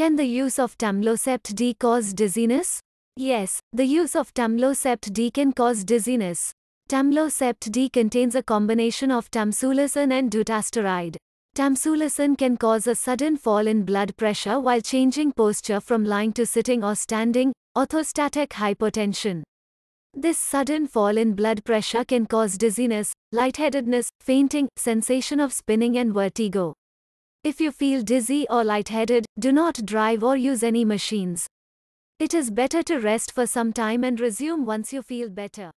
Can the use of Tamlocept D cause dizziness? Yes, the use of Tamlocept D can cause dizziness. Tamlocept D contains a combination of tamsulosin and dutasteride. Tamsulosin can cause a sudden fall in blood pressure while changing posture from lying to sitting or standing, orthostatic hypotension. This sudden fall in blood pressure can cause dizziness, lightheadedness, fainting, sensation of spinning and vertigo. If you feel dizzy or lightheaded, do not drive or use any machines. It is better to rest for some time and resume once you feel better.